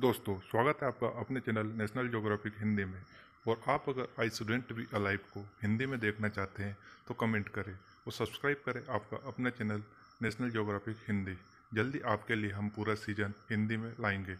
दोस्तों स्वागत है आपका अपने चैनल नेशनल ज्योग्राफिक हिंदी में और आप अगर आई स्टूडेंट भी अलाइव को हिंदी में देखना चाहते हैं तो कमेंट करें और सब्सक्राइब करें आपका अपना चैनल नेशनल ज्योग्राफिक हिंदी जल्दी आपके लिए हम पूरा सीजन हिंदी में लाएंगे